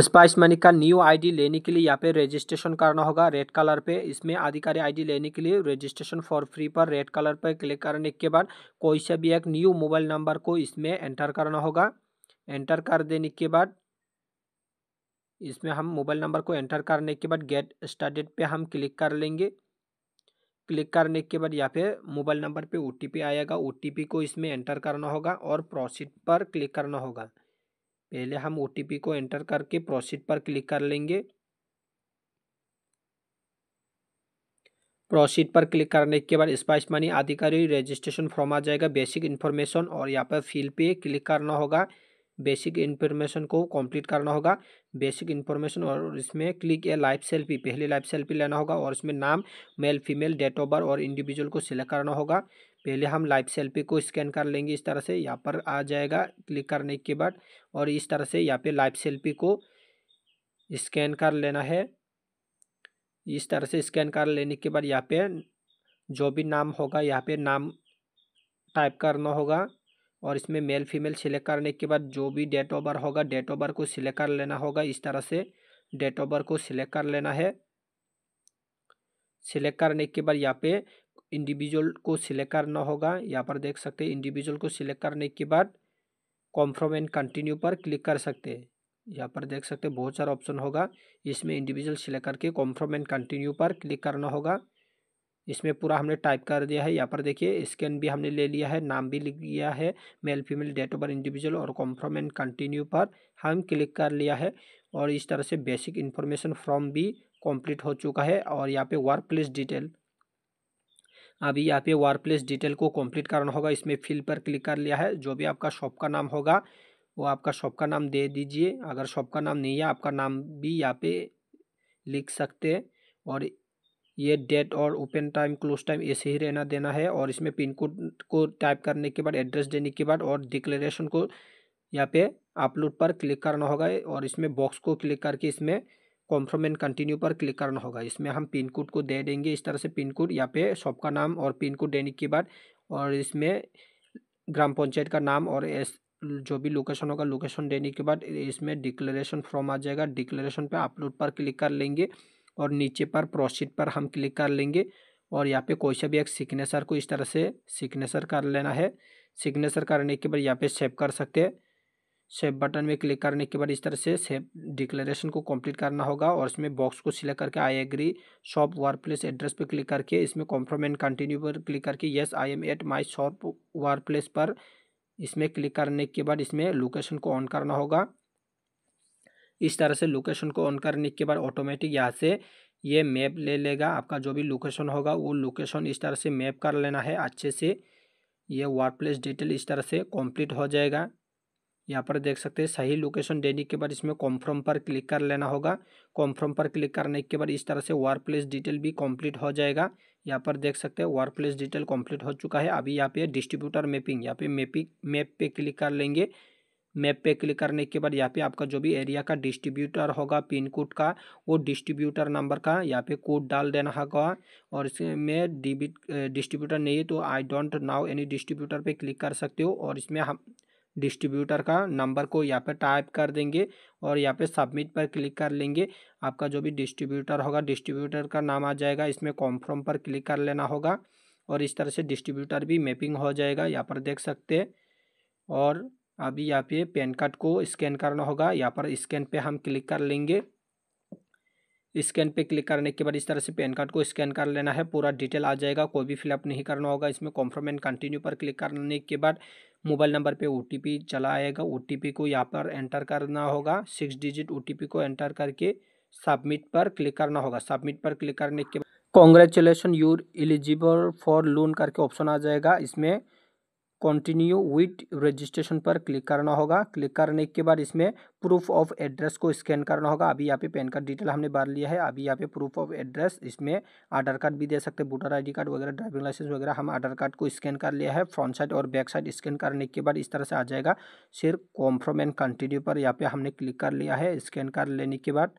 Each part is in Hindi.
स्पाइस मनी का न्यू आईडी लेने के लिए यहाँ पे रजिस्ट्रेशन करना होगा रेड कलर पे इसमें आधिकारिक आईडी लेने के लिए रजिस्ट्रेशन फॉर फ्री पर रेड कलर पर क्लिक करने के बाद कोई सा भी एक न्यू मोबाइल नंबर को इसमें एंटर करना होगा एंटर कर देने के बाद इसमें हम मोबाइल नंबर को एंटर करने के बाद गेट स्टार्टेड पे हम क्लिक कर लेंगे क्लिक करने के बाद यहाँ पे मोबाइल नंबर पे ओ आएगा ओ को इसमें एंटर करना होगा और प्रोसीड पर क्लिक करना होगा पहले हम ओ को एंटर करके प्रोसीड पर क्लिक कर लेंगे प्रोसीड पर क्लिक करने के बाद स्पाइस मनी आधिकारी रजिस्ट्रेशन फॉर्म आ जाएगा बेसिक इन्फॉर्मेशन और यहाँ पर फील पे क्लिक करना होगा बेसिक इन्फॉर्मेशन को कंप्लीट करना होगा बेसिक इन्फॉर्मेशन और इसमें क्लिक या लाइफ सेल्फी पहले लाइफ सेल्फी लेना होगा और इसमें नाम male female date of birth और इंडिविजुअल को सिलेक्ट करना होगा पहले हम लाइव सेल्फी को स्कैन कर लेंगे इस तरह से यहाँ पर आ जाएगा क्लिक करने के बाद और इस तरह से यहाँ पे लाइव सेल्फी को स्कैन कर लेना है इस तरह से स्कैन कर लेने के बाद यहाँ पे जो भी नाम होगा यहाँ पे नाम टाइप करना होगा और इसमें मेल फीमेल सिलेक्ट करने के बाद जो भी डेट ऑफ बर्थ होगा डेट ऑफ बर्थ को सिलेक्ट कर लेना होगा इस तरह से डेट ऑफ बर्थ को सिलेक्ट कर लेना है सिलेक्ट करने के बाद यहाँ पे इंडिविजुअल को सिलेक्ट करना होगा यहाँ पर देख सकते हैं इंडिविजुअल को सिलेक्ट करने के बाद कॉन्फर्म एंड कंटिन्यू पर क्लिक कर सकते हैं यहाँ पर देख सकते हैं बहुत सारा ऑप्शन होगा इसमें इंडिविजुअल सिलेक्ट करके कॉन्फर्म एंड कंटिन्यू पर क्लिक करना होगा इसमें पूरा हमने टाइप कर दिया है यहाँ पर देखिए स्कैन भी हमने ले लिया है नाम भी लिख लिया है male female date of birth individual और कॉन्फर्म एंड कंटिन्यू पर हम क्लिक कर लिया है और इस तरह से बेसिक इन्फॉर्मेशन फॉर्म भी कंप्लीट हो चुका है और यहाँ पे वर्क प्लेस डिटेल अभी यहाँ पे वार प्लेस डिटेल को कंप्लीट करना होगा इसमें फिल पर क्लिक कर लिया है जो भी आपका शॉप का नाम होगा वो आपका शॉप का नाम दे दीजिए अगर शॉप का नाम नहीं है आपका नाम भी यहाँ पे लिख सकते हैं और ये डेट और ओपन टाइम क्लोज टाइम ऐसे ही रहना देना है और इसमें पिन कोड को टाइप करने के बाद एड्रेस देने के बाद और डिक्लेरेशन को यहाँ पे अपलोड पर क्लिक करना होगा और इसमें बॉक्स को क्लिक करके इसमें एंड कंटिन्यू पर क्लिक करना होगा इसमें हम पिन कोड को दे देंगे इस तरह से पिन कोड यहाँ पे शॉप का नाम और पिन कोड देने के बाद और इसमें ग्राम पंचायत का नाम और एस जो भी लोकेशन होगा लोकेशन देने के बाद इसमें डिक्लेरेशन फॉर्म आ जाएगा डिक्लेरेशन पे अपलोड पर क्लिक कर लेंगे और नीचे पर प्रोसीड पर हम क्लिक कर लेंगे और यहाँ पे कोई सा भी एक सिग्नेचर को इस तरह से सिग्नेचर कर लेना है सिग्नेचर करने के बाद यहाँ पे सेव कर सकते हैं सेव बटन में क्लिक करने के बाद इस तरह से सेव डिक्लेरेशन को कंप्लीट करना होगा और इसमें बॉक्स को सिलेक्ट करके I agree shop work place address पर क्लिक करके इसमें कॉन्फर्म एंड कंटिन्यू पर क्लिक करके yes I am at my shop work place पर इसमें क्लिक करने के बाद इसमें लोकेशन को ऑन करना होगा इस तरह से लोकेशन को ऑन करने के बाद ऑटोमेटिक यहाँ से ये मैप ले लेगा आपका जो भी लोकेशन होगा वो लोकेशन इस तरह से मैप कर लेना है अच्छे से ये वर्क प्लेस डिटेल इस तरह से कंप्लीट हो जाएगा यहाँ पर देख सकते हैं सही लोकेशन देने के बाद इसमें कॉन्फर्म पर क्लिक कर लेना होगा कॉन्फर्म पर क्लिक करने के बाद इस तरह से वर्क प्लेस डिटेल भी कंप्लीट हो जाएगा यहाँ पर देख सकते हैं वर्क प्लेस डिटेल कंप्लीट हो चुका है अभी यहाँ पे डिस्ट्रीब्यूटर मैपिंग यहाँ पे मैपिंग मैप पे क्लिक कर लेंगे मैप पे क्लिक करने के बाद यहाँ पे आपका जो भी एरिया का डिस्ट्रीब्यूटर होगा पिन कोड का वो डिस्ट्रीब्यूटर नंबर का यहाँ पे कोड डाल देना होगा और इसमें डिबिट डिस्ट्रीब्यूटर नहीं है तो I don't know any distributor पे क्लिक कर सकते हो और इसमें हम डिस्ट्रीब्यूटर का नंबर को यहाँ पे टाइप कर देंगे और यहाँ पे सबमिट पर क्लिक कर लेंगे आपका जो भी डिस्ट्रीब्यूटर होगा डिस्ट्रीब्यूटर का नाम आ जाएगा इसमें कॉन्फर्म पर क्लिक कर लेना होगा और इस तरह से डिस्ट्रीब्यूटर भी मैपिंग हो जाएगा यहाँ पर देख सकते हैं और अभी यहाँ पे पैन कार्ड को स्कैन करना होगा यहाँ पर स्कैन पर हम क्लिक कर लेंगे स्कैन पे क्लिक करने के बाद इस तरह से पैन कार्ड को स्कैन कर लेना है पूरा डिटेल आ जाएगा कोई भी फिलअप नहीं करना होगा इसमें कॉन्फर्म एंड कंटिन्यू पर क्लिक करने के बाद मोबाइल नंबर पे ओ चला आएगा ओ को यहाँ पर एंटर करना होगा सिक्स डिजिट ओ को एंटर करके सबमिट पर क्लिक करना होगा सबमिट पर क्लिक करने के बाद congratulation you're eligible for loan करके ऑप्शन आ जाएगा इसमें कंटिन्यू विथ रजिस्ट्रेशन पर क्लिक करना होगा क्लिक करने के बाद इसमें प्रूफ ऑफ एड्रेस को स्कैन करना होगा अभी यहाँ पे पैन कार्ड डिटेल हमने भर लिया है अभी यहाँ पे प्रूफ ऑफ एड्रेस इसमें आधार कार्ड भी दे सकते हैं वोटर आई कार्ड वगैरह ड्राइविंग लाइसेंस वगैरह हम आधार कार्ड को स्कैन कर लिया है फ्रंट साइड और बैक साइड स्कैन करने के बाद इस तरह से आ जाएगा सिर्फ कॉन्फर्म एंड कंटिन्यू पर यहाँ पर हमने क्लिक कर लिया है स्कैन कर लेने के बाद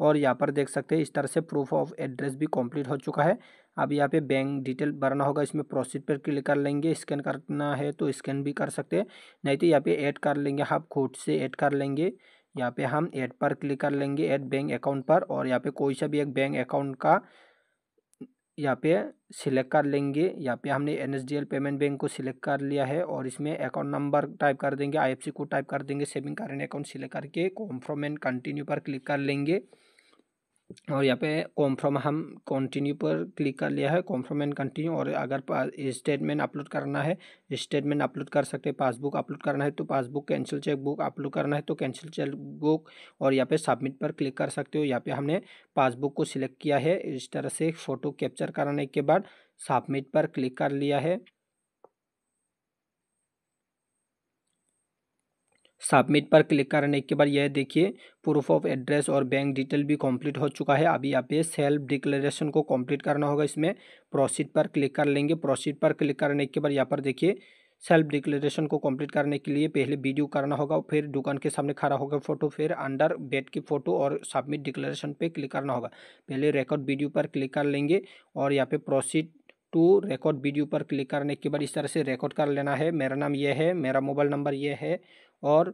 और यहाँ पर देख सकते हैं इस तरह से प्रूफ ऑफ एड्रेस भी कंप्लीट हो चुका है अब यहाँ पे बैंक डिटेल भरना होगा इसमें प्रोसीड पर क्लिक कर लेंगे स्कैन करना है तो स्कैन भी कर सकते हैं नहीं तो यहाँ पे ऐड कर लेंगे हम खुद से ऐड कर लेंगे यहाँ पे हम ऐड पर क्लिक कर लेंगे ऐड बैंक अकाउंट पर और यहाँ पर कोई सा भी एक बैंक अकाउंट का यहाँ पे सिलेक्ट कर लेंगे यहाँ पे हमने N S D L payment bank को सिलेक्ट कर लिया है और इसमें अकाउंट नंबर टाइप कर देंगे I F C code type कर देंगे सेविंग करेंट अकाउंट सिलेक्ट करके कॉन्फर्म एंड कंटिन्यू पर क्लिक कर लेंगे और यहाँ पे कॉन्फर्म हम कंटिन्यू पर क्लिक कर लिया है कॉन्फर्म एंड कंटिन्यू और अगर स्टेटमेंट अपलोड करना है स्टेटमेंट अपलोड कर सकते हैं पासबुक अपलोड करना है तो passbook cancel cheque book upload करना है तो कैंसिल चेक बुक और यहाँ पे सबमिट पर क्लिक कर सकते हो यहाँ पे हमने पासबुक को सिलेक्ट किया है इस तरह से फ़ोटो कैप्चर कराने के बाद सबमिट पर क्लिक कर लिया है सबमिट पर क्लिक करने के बाद यह देखिए प्रूफ ऑफ एड्रेस और बैंक डिटेल भी कंप्लीट हो चुका है अभी यहाँ पे सेल्फ डिक्लेरेशन को कंप्लीट करना होगा इसमें प्रोसीड पर क्लिक कर लेंगे प्रोसीड पर क्लिक करने के बाद यहाँ पर देखिए सेल्फ डिक्लेरेशन को कंप्लीट करने के लिए पहले वीडियो करना होगा फिर दुकान के सामने खड़ा होगा फोटो फिर अंडर बेड की फ़ोटो और सबमिट डिक्लेरेशन पे क्लिक करना होगा पहले रिकॉर्ड वीडियो पर क्लिक कर लेंगे और यहाँ पे प्रोसीड टू रिकॉर्ड वीडियो पर क्लिक करने के बाद इस तरह से रिकॉर्ड कर लेना है मेरा नाम ये है मेरा मोबाइल नंबर ये है और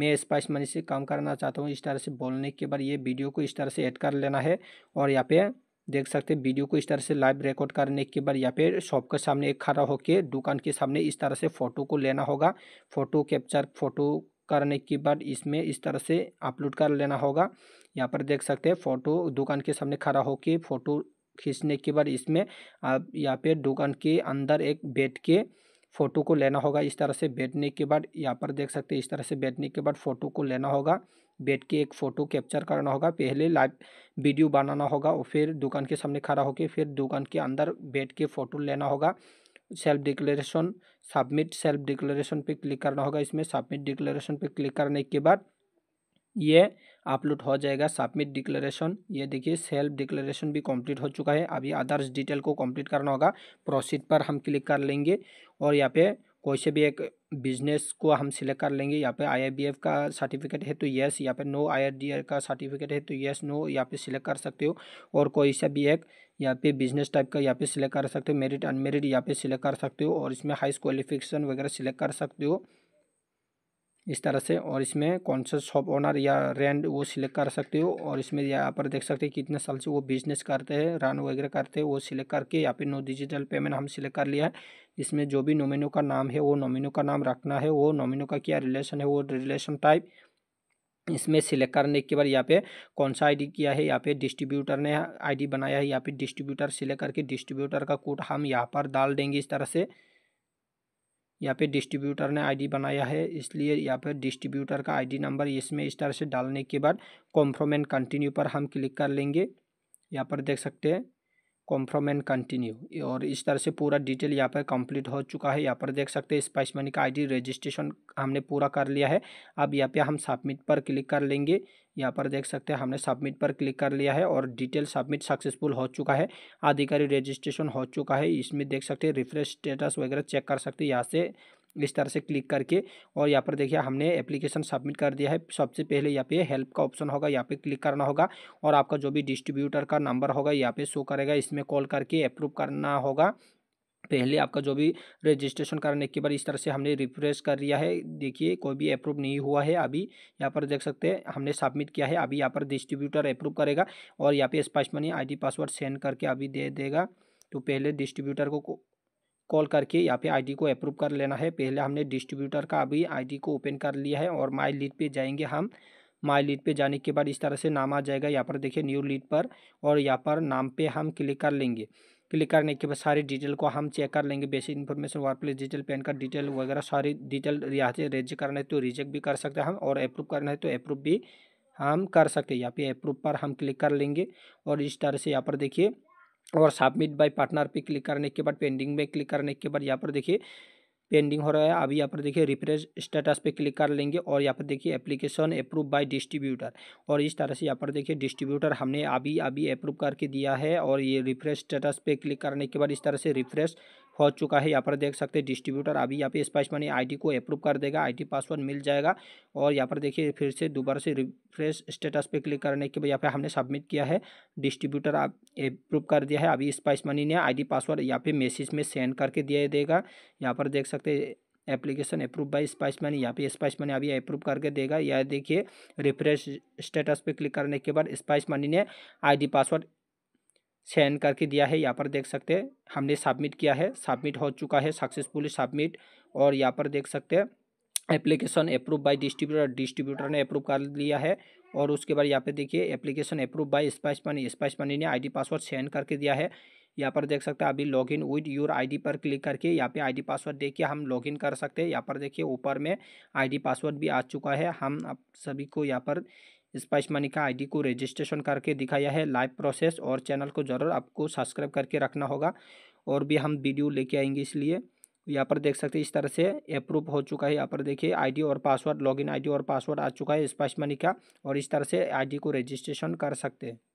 मैं स्पाइस मनी से काम करना चाहता हूँ इस तरह से बोलने के बाद ये वीडियो को इस तरह से ऐड कर लेना है और यहाँ पे देख सकते हैं वीडियो को इस तरह से लाइव रिकॉर्ड करने के बाद यहाँ पे शॉप के सामने एक खड़ा होकर दुकान के सामने इस तरह से फ़ोटो को लेना होगा फ़ोटो कैप्चर फ़ोटो करने के बाद इसमें इस तरह से अपलोड कर लेना होगा यहाँ पर देख सकते हैं फ़ोटो दुकान के सामने खड़ा होकर फ़ोटो खींचने के बाद इसमें आप यहाँ पे दुकान के अंदर एक बेड के फ़ोटो को लेना होगा इस तरह से बैठने के बाद यहाँ पर देख सकते हैं इस तरह से बैठने के बाद फ़ोटो को लेना होगा बैठ के एक फ़ोटो कैप्चर करना होगा पहले लाइव वीडियो बनाना होगा और फिर दुकान के सामने खड़ा होकर फिर दुकान के अंदर बैठ के फ़ोटो लेना होगा self declaration submit self declaration पे क्लिक करना होगा इसमें सबमिट डिक्लेरेशन पे क्लिक करने के बाद ये अपलोड हो जाएगा सबमिट डिक्लेरेशन ये देखिए सेल्फ डिक्लेरेशन भी कंप्लीट हो चुका है अभी अदर्स डिटेल को कंप्लीट करना होगा प्रोसीड पर हम क्लिक कर लेंगे और यहाँ पे कोई से भी एक बिजनेस को हम सिलेक्ट कर लेंगे यहाँ पे आईआईबीएफ का सर्टिफिकेट है तो यस यहाँ पे नो आई का सर्टिफिकेट है तो यस नो यहाँ पे सिलेक्ट कर सकते हो और कोई सा भी एक यहाँ पे बिजनेस टाइप का यहाँ पे सिलेक्ट कर सकते हो मेरिट अनमेरिट यहाँ पे सिलेक्ट कर सकते हो और इसमें हाई क्वालिफिकेशन वगैरह सिलेक्ट कर सकते हो इस तरह से और इसमें कौन सा शॉप ओनर या रेंट वो सिलेक्ट कर सकते हो और इसमें यहाँ पर देख सकते हैं कितने साल से वो बिजनेस करते हैं रन वगैरह करते हैं वो सिलेक्ट करके यहाँ पे नो डिजिटल पेमेंट हम सिलेक्ट कर लिया है इसमें जो भी नोमिनो का नाम है वो नोमिनो का नाम रखना है वो नोमिनो का क्या रिलेशन है वो रिलेशन टाइप इसमें सिलेक्ट करने के बाद यहाँ पे कौन सा आईडी किया है यहाँ पे डिस्ट्रीब्यूटर ने आईडी बनाया है यहाँ पे डिस्ट्रीब्यूटर सिलेक्ट करके डिस्ट्रीब्यूटर का कोड हम यहाँ पर डाल देंगे इस तरह से यहाँ पे डिस्ट्रीब्यूटर ने आईडी बनाया है इसलिए यहाँ पे डिस्ट्रीब्यूटर का आईडी नंबर इसमें इस तरह से डालने के बाद कॉम्फ्रोम एंड कंटिन्यू पर हम क्लिक कर लेंगे यहाँ पर देख सकते हैं कॉम्फ्रोम एंड कंटिन्यू और इस तरह से पूरा डिटेल यहाँ पर कंप्लीट हो चुका है यहाँ पर देख सकते हैं स्पाइस मनी का आई रजिस्ट्रेशन हमने पूरा कर लिया है अब यहाँ पर हम सबमिट पर क्लिक कर लेंगे यहाँ पर देख सकते हैं हमने सबमिट पर क्लिक कर लिया है और डिटेल सबमिट सक्सेसफुल हो चुका है आधिकारिक रजिस्ट्रेशन हो चुका है इसमें देख सकते हैं रिफ्रेश स्टेटस वगैरह चेक कर सकते हैं यहाँ से इस तरह से क्लिक करके और यहाँ पर देखिए हमने एप्लीकेशन सबमिट कर दिया है सबसे पहले यहाँ पे हेल्प का ऑप्शन होगा यहाँ पे क्लिक करना होगा और आपका जो भी डिस्ट्रीब्यूटर का नंबर होगा यहाँ पे शो करेगा इसमें कॉल करके अप्रूव करना होगा पहले आपका जो भी रजिस्ट्रेशन करने के बाद इस तरह से हमने रिफ्रेश कर लिया है देखिए कोई भी अप्रूव नहीं हुआ है अभी यहाँ पर देख सकते हैं हमने सबमिट किया है अभी यहाँ पर डिस्ट्रीब्यूटर अप्रूव करेगा और यहाँ पे Spice Money I password send करके अभी दे देगा तो पहले डिस्ट्रीब्यूटर को कॉल करके यहाँ पे आईडी को अप्रूव कर लेना है पहले हमने डिस्ट्रीब्यूटर का अभी आईडी को ओपन कर लिया है और माई लीड पे जाएंगे हम माई लीड पे जाने के बाद इस तरह से नाम आ जाएगा यहाँ पर देखिए न्यू लीड पर और यहाँ पर नाम पे हम क्लिक कर लेंगे क्लिक करने के बाद सारी डिटेल को हम चेक कर लेंगे basic information workplace detail PAN card detail वगैरह सारी डिटेल यहाँ से रेज करना है तो रिजेक्ट भी कर सकते हैं हम और अप्रूव करना है तो अप्रूव भी हम कर सकते हैं यहाँ पे अप्रूव पर हम क्लिक कर लेंगे और इस तरह से यहाँ पर देखिए और सबमिट बाय पार्टनर पे क्लिक करने के बाद पेंडिंग में क्लिक करने के बाद यहाँ पर देखिए पेंडिंग हो रहा है अभी यहाँ पर देखिए रिफ्रेश स्टेटस पे क्लिक कर लेंगे और यहाँ पर देखिए एप्लीकेशन अप्रूव बाय डिस्ट्रीब्यूटर और इस तरह से यहाँ पर देखिए डिस्ट्रीब्यूटर हमने अभी अभी अप्रूव करके दिया है और ये रिफ्रेश स्टेटस पे क्लिक करने के बाद इस तरह से रिफ्रेश हो चुका है यहाँ पर देख सकते हैं डिस्ट्रीब्यूटर अभी यहाँ पे स्पाइस मनी आईडी को अप्रूव कर देगा आईडी पासवर्ड मिल जाएगा और यहाँ पर देखिए फिर से दोबारा से रिफ्रेश स्टेटस पे क्लिक करने के बाद यहाँ पे हमने सबमिट किया है डिस्ट्रीब्यूटर आप अप्रूव कर दिया है अभी स्पाइस मनी ने आईडी पासवर्ड यहाँ पे मैसेज में सेंड करके दिया देगा यहाँ पर देख सकते application approve by Spice Money यहाँ पे स्पाइस मनी अभी अप्रूव करके देगा या देखिए रिफ्रेश स्टेटस पे क्लिक करने के बाद स्पाइस मनी ने आईडी पासवर्ड चयन करके दिया है यहाँ पर देख सकते हैं हमने सबमिट किया है सबमिट हो चुका है सक्सेसफुली सबमिट और यहाँ पर देख सकते हैं application approve by distributor distributor ने अप्रूव कर लिया है और उसके बाद यहाँ पर देखिए application approve by Spice Money Spice Money ने आई पासवर्ड सेंड करके दिया है यहाँ पर देख सकते हैं अभी log in with your ID पर क्लिक करके यहाँ पे आईडी पासवर्ड के हम लॉग इन कर सकते हैं यहाँ पर देखिए ऊपर में आईडी पासवर्ड भी आ चुका है हम आप सभी को यहाँ पर स्पाइस मनी का आईडी को रजिस्ट्रेशन करके दिखाया है लाइव प्रोसेस और चैनल को ज़रूर आपको सब्सक्राइब करके रखना होगा और भी हम वीडियो लेके आएंगे इसलिए यहाँ पर देख सकते हैं इस तरह से अप्रूव हो चुका है यहाँ पर देखिए आईडी और पासवर्ड लॉगिन आईडी और पासवर्ड आ चुका है स्पाइस मनी का और इस तरह से आईडी को रजिस्ट्रेशन कर सकते हैं